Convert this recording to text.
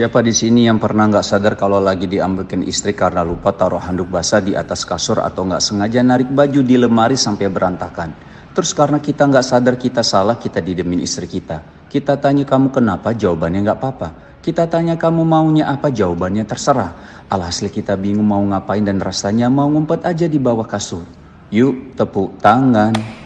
Siapa di sini yang pernah nggak sadar kalau lagi diambilkan istri karena lupa taruh handuk basah di atas kasur atau nggak sengaja narik baju di lemari sampai berantakan? Terus karena kita nggak sadar kita salah, kita didemin istri kita. Kita tanya kamu kenapa, jawabannya nggak apa-apa. Kita tanya kamu maunya apa, jawabannya terserah. Alhasil kita bingung mau ngapain dan rasanya mau ngumpet aja di bawah kasur. Yuk, tepuk tangan.